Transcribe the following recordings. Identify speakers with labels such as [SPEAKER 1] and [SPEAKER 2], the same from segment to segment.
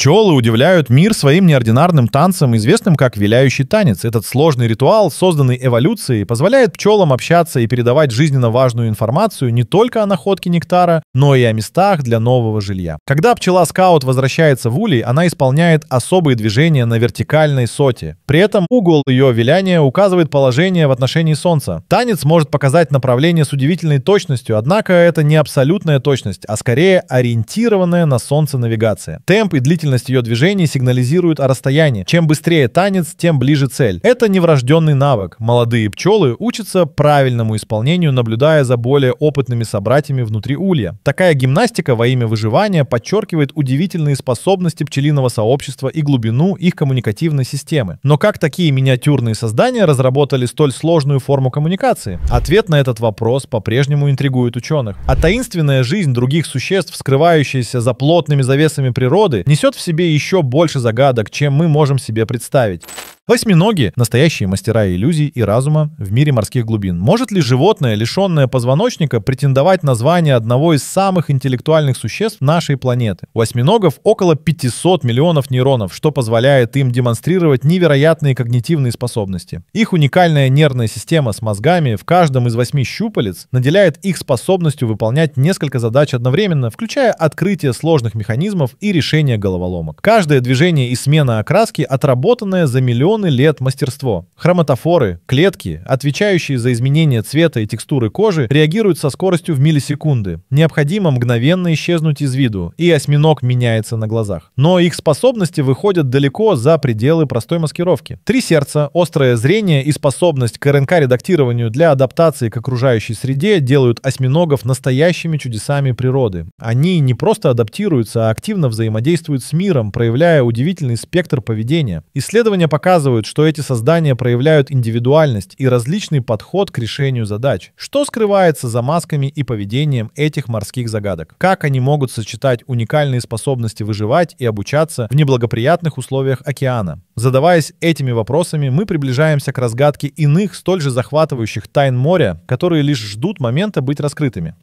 [SPEAKER 1] Пчелы удивляют мир своим неординарным танцем, известным как «виляющий танец». Этот сложный ритуал, созданный эволюцией, позволяет пчелам общаться и передавать жизненно важную информацию не только о находке нектара, но и о местах для нового жилья. Когда пчела-скаут возвращается в улей, она исполняет особые движения на вертикальной соте. При этом угол ее виляния указывает положение в отношении Солнца. Танец может показать направление с удивительной точностью, однако это не абсолютная точность, а скорее ориентированная на Солнце навигация. Темп и длительность медлительность ее движений сигнализирует о расстоянии. Чем быстрее танец, тем ближе цель. Это неврожденный навык. Молодые пчелы учатся правильному исполнению, наблюдая за более опытными собратьями внутри улья. Такая гимнастика во имя выживания подчеркивает удивительные способности пчелиного сообщества и глубину их коммуникативной системы. Но как такие миниатюрные создания разработали столь сложную форму коммуникации? Ответ на этот вопрос по-прежнему интригует ученых. А таинственная жизнь других существ, скрывающаяся за плотными завесами природы, несет в в себе еще больше загадок, чем мы можем себе представить. Восьминоги – настоящие мастера иллюзий и разума в мире морских глубин. Может ли животное, лишенное позвоночника, претендовать на звание одного из самых интеллектуальных существ нашей планеты? У осьминогов около 500 миллионов нейронов, что позволяет им демонстрировать невероятные когнитивные способности. Их уникальная нервная система с мозгами в каждом из восьми щупалец наделяет их способностью выполнять несколько задач одновременно, включая открытие сложных механизмов и решение головоломок. Каждое движение и смена окраски отработанное за миллион миллионы лет мастерство. Хроматофоры, клетки, отвечающие за изменение цвета и текстуры кожи, реагируют со скоростью в миллисекунды. Необходимо мгновенно исчезнуть из виду, и осьминог меняется на глазах. Но их способности выходят далеко за пределы простой маскировки. Три сердца, острое зрение и способность к РНК-редактированию для адаптации к окружающей среде делают осьминогов настоящими чудесами природы. Они не просто адаптируются, а активно взаимодействуют с миром, проявляя удивительный спектр поведения. Исследования показывают, показывают, что эти создания проявляют индивидуальность и различный подход к решению задач. Что скрывается за масками и поведением этих морских загадок? Как они могут сочетать уникальные способности выживать и обучаться в неблагоприятных условиях океана? Задаваясь этими вопросами, мы приближаемся к разгадке иных столь же захватывающих тайн моря, которые лишь ждут момента быть раскрытыми.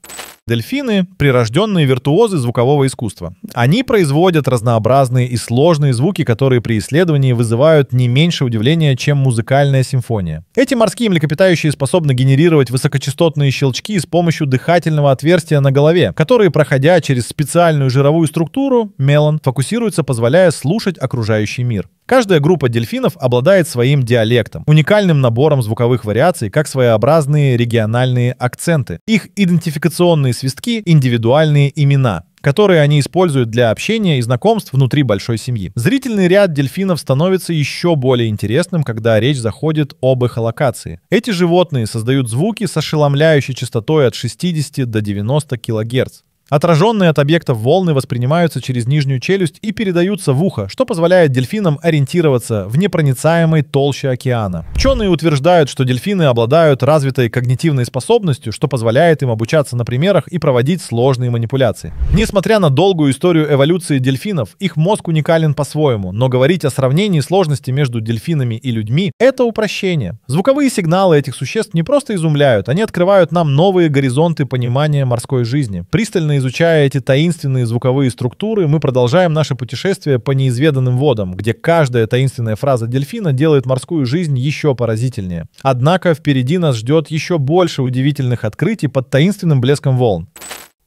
[SPEAKER 1] Дельфины — прирожденные виртуозы звукового искусства. Они производят разнообразные и сложные звуки, которые при исследовании вызывают не меньше удивления, чем музыкальная симфония. Эти морские млекопитающие способны генерировать высокочастотные щелчки с помощью дыхательного отверстия на голове, которые, проходя через специальную жировую структуру, мелон, фокусируются, позволяя слушать окружающий мир. Каждая группа дельфинов обладает своим диалектом, уникальным набором звуковых вариаций, как своеобразные региональные акценты. Их идентификационные свистки — индивидуальные имена которые они используют для общения и знакомств внутри большой семьи. Зрительный ряд дельфинов становится еще более интересным, когда речь заходит об эхолокации. Эти животные создают звуки с ошеломляющей частотой от 60 до 90 кГц. Отраженные от объектов волны воспринимаются через нижнюю челюсть и передаются в ухо, что позволяет дельфинам ориентироваться в непроницаемой толще океана. Ученые утверждают, что дельфины обладают развитой когнитивной способностью, что позволяет им обучаться на примерах и проводить сложные манипуляции. Несмотря на долгую историю эволюции дельфинов, их мозг уникален по-своему, но говорить о сравнении сложности между дельфинами и людьми – это упрощение. Звуковые сигналы этих существ не просто изумляют, они открывают нам новые горизонты понимания морской жизни. Пристальные изучая эти таинственные звуковые структуры, мы продолжаем наше путешествие по неизведанным водам, где каждая таинственная фраза дельфина делает морскую жизнь еще поразительнее. Однако впереди нас ждет еще больше удивительных открытий под таинственным блеском волн.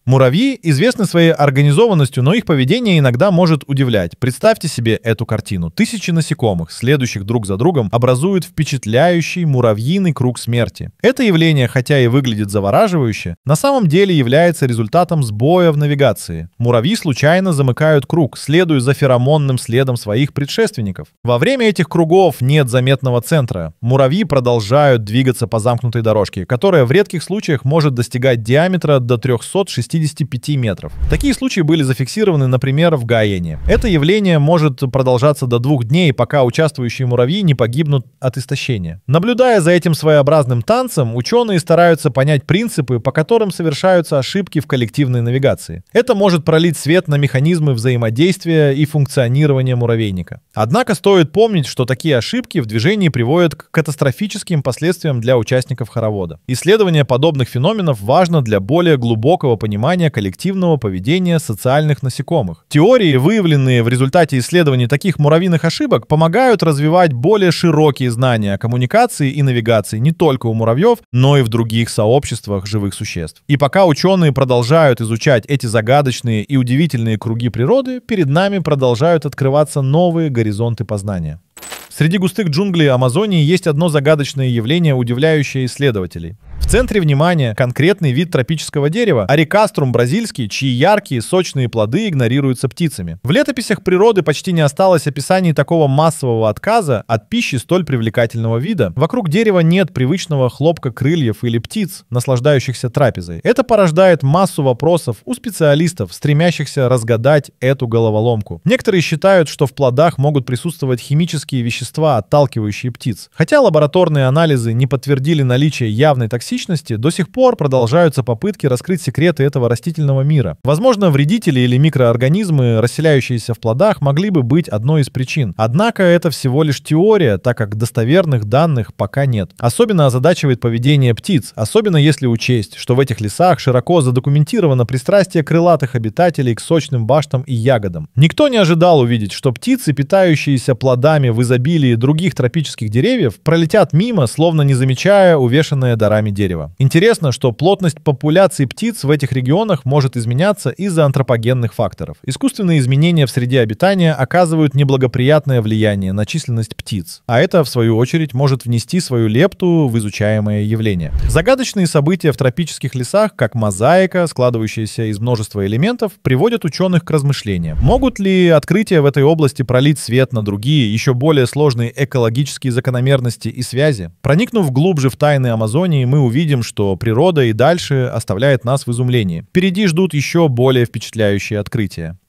[SPEAKER 1] Муравьи известны своей организованностью, но их поведение иногда может удивлять. Представьте себе эту картину. Тысячи насекомых, следующих друг за другом, образуют впечатляющий муравьиный круг смерти. Это явление, хотя и выглядит завораживающе, на самом деле является результатом сбоя в навигации. Муравьи случайно замыкают круг, следуя за феромонным следом своих предшественников. Во время этих кругов нет заметного центра. Муравьи продолжают двигаться по замкнутой дорожке, которая в редких случаях может достигать диаметра до 360 65 метров. Такие случаи были зафиксированы, например, в Гаяне. Это явление может продолжаться до двух дней, пока участвующие муравьи не погибнут от истощения. Наблюдая за этим своеобразным танцем, ученые стараются понять принципы, по которым совершаются ошибки в коллективной навигации. Это может пролить свет на механизмы взаимодействия и функционирования муравейника. Однако стоит помнить, что такие ошибки в движении приводят к катастрофическим последствиям для участников хоровода. Исследование подобных феноменов важно для более глубокого понимания понимания коллективного поведения социальных насекомых. Теории, выявленные в результате исследований таких муравьиных ошибок, помогают развивать более широкие знания о коммуникации и навигации не только у муравьев, но и в других сообществах живых существ. И пока ученые продолжают изучать эти загадочные и удивительные круги природы, перед нами продолжают открываться новые горизонты познания. Среди густых джунглей Амазонии есть одно загадочное явление, удивляющее исследователей. В центре внимания конкретный вид тропического дерева, арикаструм бразильский, чьи яркие, сочные плоды игнорируются птицами. В летописях природы почти не осталось описаний такого массового отказа от пищи столь привлекательного вида. Вокруг дерева нет привычного хлопка крыльев или птиц, наслаждающихся трапезой. Это порождает массу вопросов у специалистов, стремящихся разгадать эту головоломку. Некоторые считают, что в плодах могут присутствовать химические вещества, отталкивающие птиц. Хотя лабораторные анализы не подтвердили наличие явной токсичности, токсичности, до сих пор продолжаются попытки раскрыть секреты этого растительного мира. Возможно, вредители или микроорганизмы, расселяющиеся в плодах, могли бы быть одной из причин. Однако это всего лишь теория, так как достоверных данных пока нет. Особенно озадачивает поведение птиц, особенно если учесть, что в этих лесах широко задокументировано пристрастие крылатых обитателей к сочным баштам и ягодам. Никто не ожидал увидеть, что птицы, питающиеся плодами в изобилии других тропических деревьев, пролетят мимо, словно не замечая увешанное дарами дерево дерева. Интересно, что плотность популяции птиц в этих регионах может изменяться из-за антропогенных факторов. Искусственные изменения в среде обитания оказывают неблагоприятное влияние на численность птиц, а это, в свою очередь, может внести свою лепту в изучаемое явление. Загадочные события в тропических лесах, как мозаика, складывающаяся из множества элементов, приводят ученых к размышлениям. Могут ли открытия в этой области пролить свет на другие, еще более сложные экологические закономерности и связи? Проникнув глубже в тайны Амазонии, мы увидим, увидим, что природа и дальше оставляет нас в изумлении. Впереди ждут еще более впечатляющие открытия.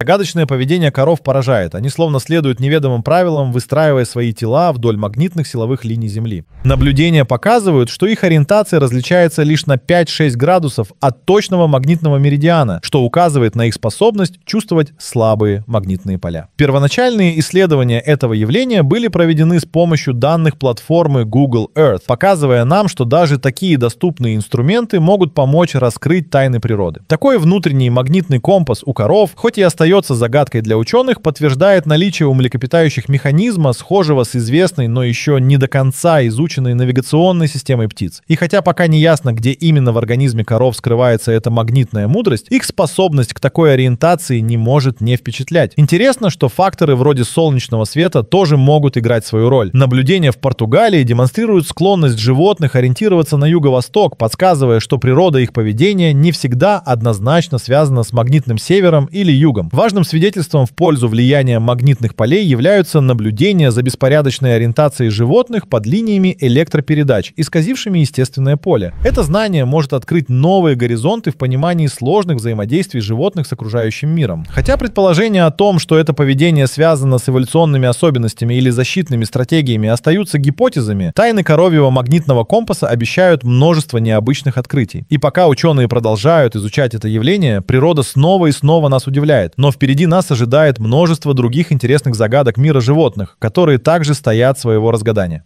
[SPEAKER 1] Загадочное поведение коров поражает. Они словно следуют неведомым правилам, выстраивая свои тела вдоль магнитных силовых линий Земли. Наблюдения показывают, что их ориентация различается лишь на 5-6 градусов от точного магнитного меридиана, что указывает на их способность чувствовать слабые магнитные поля. Первоначальные исследования этого явления были проведены с помощью данных платформы Google Earth, показывая нам, что даже такие доступные инструменты могут помочь раскрыть тайны природы. Такой внутренний магнитный компас у коров, хоть и остается остается загадкой для ученых, подтверждает наличие у млекопитающих механизма, схожего с известной, но еще не до конца изученной навигационной системой птиц. И хотя пока не ясно, где именно в организме коров скрывается эта магнитная мудрость, их способность к такой ориентации не может не впечатлять. Интересно, что факторы вроде солнечного света тоже могут играть свою роль. Наблюдения в Португалии демонстрируют склонность животных ориентироваться на юго-восток, подсказывая, что природа их поведения не всегда однозначно связана с магнитным севером или югом. Важным свидетельством в пользу влияния магнитных полей являются наблюдения за беспорядочной ориентацией животных под линиями электропередач, исказившими естественное поле. Это знание может открыть новые горизонты в понимании сложных взаимодействий животных с окружающим миром. Хотя предположения о том, что это поведение связано с эволюционными особенностями или защитными стратегиями, остаются гипотезами, тайны коровьего магнитного компаса обещают множество необычных открытий. И пока ученые продолжают изучать это явление, природа снова и снова нас удивляет. Но но впереди нас ожидает множество других интересных загадок мира животных, которые также стоят своего разгадания.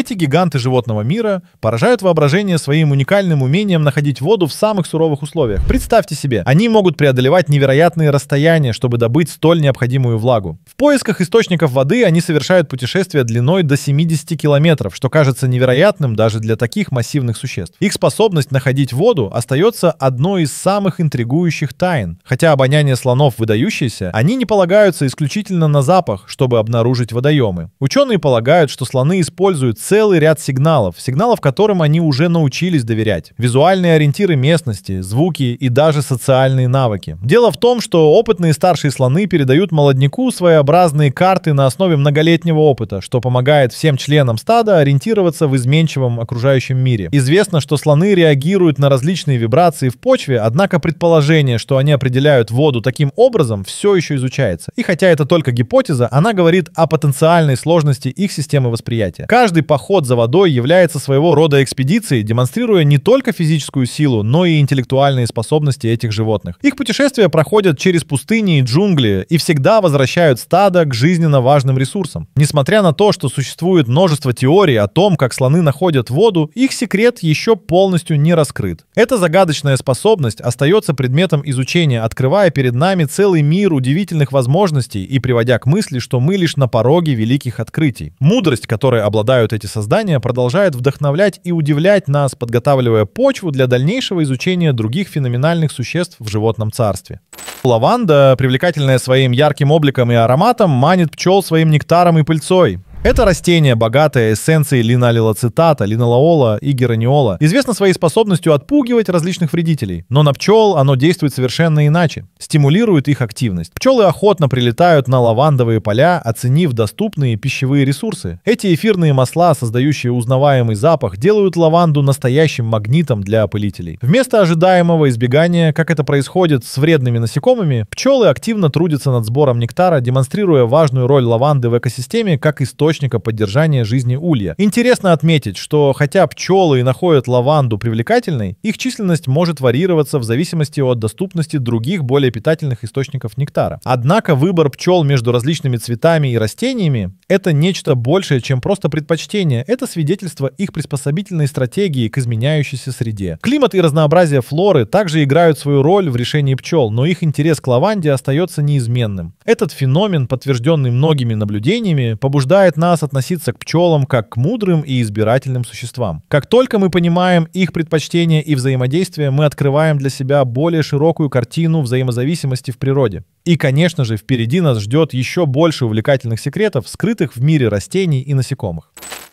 [SPEAKER 1] Эти гиганты животного мира поражают воображение своим уникальным умением находить воду в самых суровых условиях. Представьте себе, они могут преодолевать невероятные расстояния, чтобы добыть столь необходимую влагу. В поисках источников воды они совершают путешествия длиной до 70 километров, что кажется невероятным даже для таких массивных существ. Их способность находить воду остается одной из самых интригующих тайн. Хотя обоняние слонов выдающееся, они не полагаются исключительно на запах, чтобы обнаружить водоемы. Ученые полагают, что слоны используют целый ряд сигналов, сигналов, которым они уже научились доверять. Визуальные ориентиры местности, звуки и даже социальные навыки. Дело в том, что опытные старшие слоны передают молодняку своеобразные карты на основе многолетнего опыта, что помогает всем членам стада ориентироваться в изменчивом окружающем мире. Известно, что слоны реагируют на различные вибрации в почве, однако предположение, что они определяют воду таким образом, все еще изучается. И хотя это только гипотеза, она говорит о потенциальной сложности их системы восприятия. Каждый поход поход за водой является своего рода экспедицией, демонстрируя не только физическую силу, но и интеллектуальные способности этих животных. Их путешествия проходят через пустыни и джунгли и всегда возвращают стадо к жизненно важным ресурсам. Несмотря на то, что существует множество теорий о том, как слоны находят воду, их секрет еще полностью не раскрыт. Эта загадочная способность остается предметом изучения, открывая перед нами целый мир удивительных возможностей и приводя к мысли, что мы лишь на пороге великих открытий. Мудрость, которой обладают эти эти создания продолжают вдохновлять и удивлять нас, подготавливая почву для дальнейшего изучения других феноменальных существ в животном царстве. Лаванда, привлекательная своим ярким обликом и ароматом, манит пчел своим нектаром и пыльцой. Это растение, богатое эссенцией линолилоцитата, линолаола и гераниола, известно своей способностью отпугивать различных вредителей. Но на пчел оно действует совершенно иначе, стимулирует их активность. Пчелы охотно прилетают на лавандовые поля, оценив доступные пищевые ресурсы. Эти эфирные масла, создающие узнаваемый запах, делают лаванду настоящим магнитом для опылителей. Вместо ожидаемого избегания, как это происходит с вредными насекомыми, пчелы активно трудятся над сбором нектара, демонстрируя важную роль лаванды в экосистеме как источник источника поддержания жизни улья. Интересно отметить, что хотя пчелы и находят лаванду привлекательной, их численность может варьироваться в зависимости от доступности других более питательных источников нектара. Однако выбор пчел между различными цветами и растениями это нечто большее, чем просто предпочтение. Это свидетельство их приспособительной стратегии к изменяющейся среде. Климат и разнообразие флоры также играют свою роль в решении пчел, но их интерес к лаванде остается неизменным. Этот феномен, подтвержденный многими наблюдениями, побуждает нас относиться к пчелам как к мудрым и избирательным существам. Как только мы понимаем их предпочтения и взаимодействие, мы открываем для себя более широкую картину взаимозависимости в природе. И, конечно же, впереди нас ждет еще больше увлекательных секретов, скрытых в мире растений и насекомых.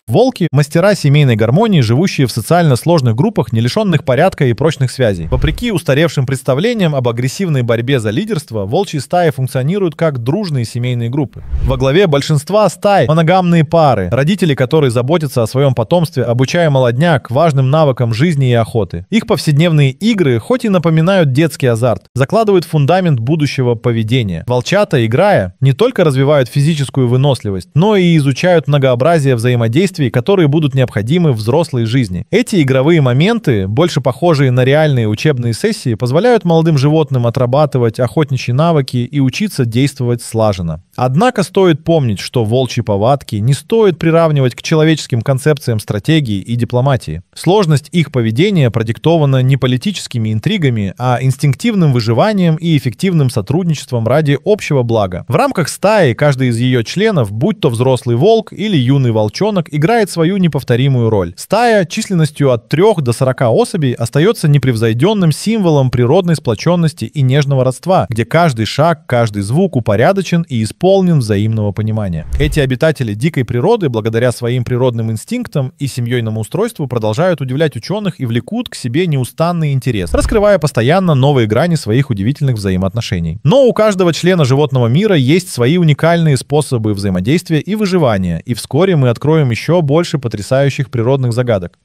[SPEAKER 1] Волки – мастера семейной гармонии, живущие в социально сложных группах, не лишенных порядка и прочных связей. Вопреки устаревшим представлениям об агрессивной борьбе за лидерство, волчьи стаи функционируют как дружные семейные группы. Во главе большинства стай – моногамные пары, родители, которые заботятся о своем потомстве, обучая молодняк важным навыкам жизни и охоты. Их повседневные игры, хоть и напоминают детский азарт, закладывают фундамент будущего поведения. Волчата, играя, не только развивают физическую выносливость, но и изучают многообразие взаимодействия действий, которые будут необходимы взрослой жизни. Эти игровые моменты, больше похожие на реальные учебные сессии, позволяют молодым животным отрабатывать охотничьи навыки и учиться действовать слаженно. Однако стоит помнить, что волчьи повадки не стоит приравнивать к человеческим концепциям стратегии и дипломатии. Сложность их поведения продиктована не политическими интригами, а инстинктивным выживанием и эффективным сотрудничеством ради общего блага. В рамках стаи каждый из ее членов, будь то взрослый волк или юный волчонок, играет играет свою неповторимую роль. Стая численностью от 3 до 40 особей остается непревзойденным символом природной сплоченности и нежного родства, где каждый шаг, каждый звук упорядочен и исполнен взаимного понимания. Эти обитатели дикой природы, благодаря своим природным инстинктам и семейному устройству, продолжают удивлять ученых и влекут к себе неустанный интерес, раскрывая постоянно новые грани своих удивительных взаимоотношений. Но у каждого члена животного мира есть свои уникальные способы взаимодействия и выживания, и вскоре мы откроем еще еще больше потрясающих природных загадок.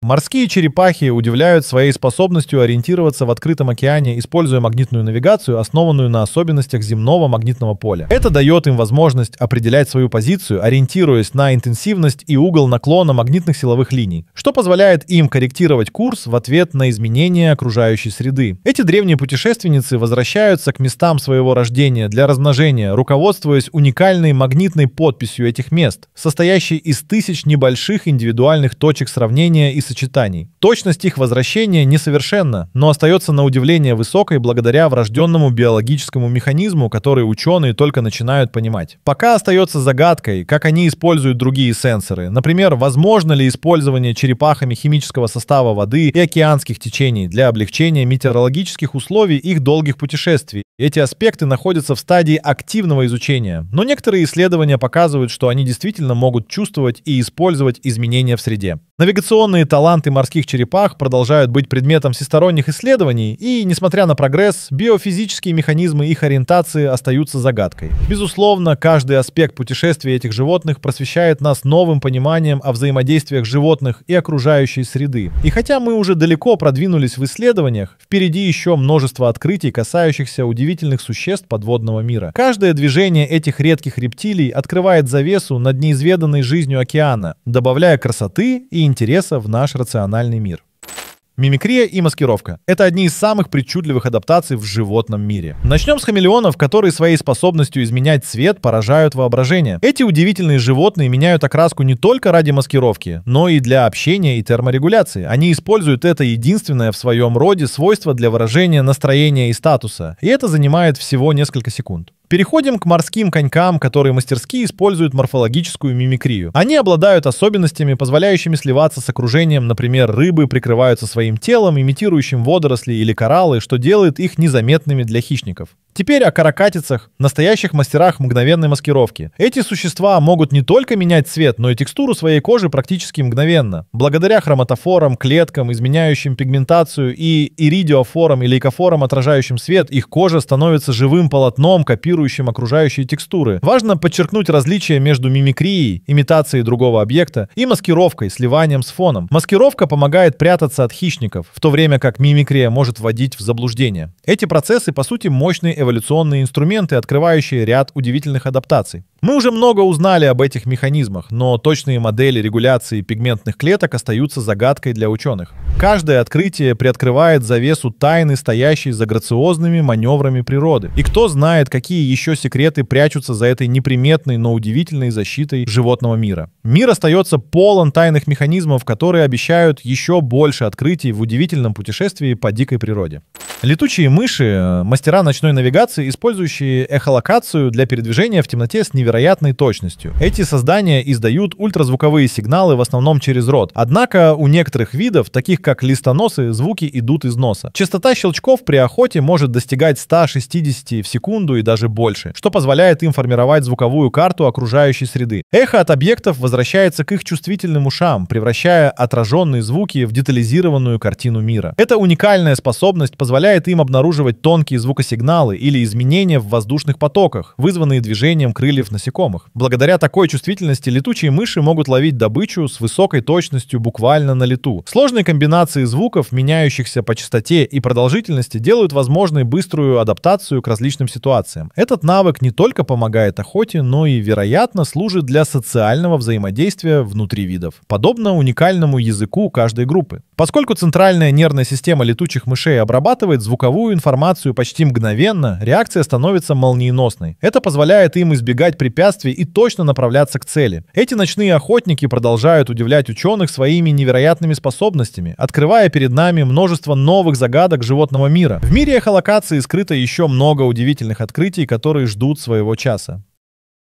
[SPEAKER 1] Морские черепахи удивляют своей способностью ориентироваться в открытом океане, используя магнитную навигацию, основанную на особенностях земного магнитного поля. Это дает им возможность определять свою позицию, ориентируясь на интенсивность и угол наклона магнитных силовых линий, что позволяет им корректировать курс в ответ на изменения окружающей среды. Эти древние путешественницы возвращаются к местам своего рождения для размножения, руководствуясь уникальной магнитной подписью этих мест, состоящей из тысяч небольших индивидуальных точек сравнения и сочетаний. Точность их возвращения несовершенна, но остается на удивление высокой благодаря врожденному биологическому механизму, который ученые только начинают понимать. Пока остается загадкой, как они используют другие сенсоры. Например, возможно ли использование черепахами химического состава воды и океанских течений для облегчения метеорологических условий их долгих путешествий. Эти аспекты находятся в стадии активного изучения, но некоторые исследования показывают, что они действительно могут чувствовать и использовать изменения в среде. Навигационные таланты таланты морских черепах продолжают быть предметом всесторонних исследований, и, несмотря на прогресс, биофизические механизмы их ориентации остаются загадкой. Безусловно, каждый аспект путешествия этих животных просвещает нас новым пониманием о взаимодействиях животных и окружающей среды. И хотя мы уже далеко продвинулись в исследованиях, впереди еще множество открытий, касающихся удивительных существ подводного мира. Каждое движение этих редких рептилий открывает завесу над неизведанной жизнью океана, добавляя красоты и интереса в наш наш рациональный мир. Мимикрия и маскировка – это одни из самых причудливых адаптаций в животном мире. Начнем с хамелеонов, которые своей способностью изменять цвет поражают воображение. Эти удивительные животные меняют окраску не только ради маскировки, но и для общения и терморегуляции. Они используют это единственное в своем роде свойство для выражения настроения и статуса, и это занимает всего несколько секунд. Переходим к морским конькам, которые мастерски используют морфологическую мимикрию. Они обладают особенностями, позволяющими сливаться с окружением, например, рыбы прикрываются своим телом, имитирующим водоросли или кораллы, что делает их незаметными для хищников. Теперь о каракатицах, настоящих мастерах мгновенной маскировки. Эти существа могут не только менять цвет, но и текстуру своей кожи практически мгновенно. Благодаря хроматофорам, клеткам, изменяющим пигментацию и иридиофорам или икофорам, отражающим свет, их кожа становится живым полотном, копирующим окружающие текстуры. Важно подчеркнуть различие между мимикрией, имитацией другого объекта, и маскировкой, сливанием с фоном. Маскировка помогает прятаться от хищников, в то время как мимикрия может вводить в заблуждение. Эти процессы, по сути, мощные эволюционные эволюционные инструменты, открывающие ряд удивительных адаптаций. Мы уже много узнали об этих механизмах, но точные модели регуляции пигментных клеток остаются загадкой для ученых. Каждое открытие приоткрывает завесу тайны, стоящей за грациозными маневрами природы. И кто знает, какие еще секреты прячутся за этой неприметной, но удивительной защитой животного мира. Мир остается полон тайных механизмов, которые обещают еще больше открытий в удивительном путешествии по дикой природе. Летучие мыши, э, мастера ночной навигации, использующие эхолокацию для передвижения в темноте с невероятным невероятной точностью. Эти создания издают ультразвуковые сигналы в основном через рот. Однако у некоторых видов, таких как листоносы, звуки идут из носа. Частота щелчков при охоте может достигать 160 в секунду и даже больше, что позволяет им формировать звуковую карту окружающей среды. Эхо от объектов возвращается к их чувствительным ушам, превращая отраженные звуки в детализированную картину мира. Эта уникальная способность позволяет им обнаруживать тонкие звукосигналы или изменения в воздушных потоках, вызванные движением крыльев на насекомых. Благодаря такой чувствительности летучие мыши могут ловить добычу с высокой точностью буквально на лету. Сложные комбинации звуков, меняющихся по частоте и продолжительности, делают возможной быструю адаптацию к различным ситуациям. Этот навык не только помогает охоте, но и, вероятно, служит для социального взаимодействия внутри видов, подобно уникальному языку каждой группы. Поскольку центральная нервная система летучих мышей обрабатывает звуковую информацию почти мгновенно, реакция становится молниеносной. Это позволяет им избегать препятствий и точно направляться к цели. Эти ночные охотники продолжают удивлять ученых своими невероятными способностями, открывая перед нами множество новых загадок животного мира. В мире эхолокации скрыто еще много удивительных открытий, которые ждут своего часа.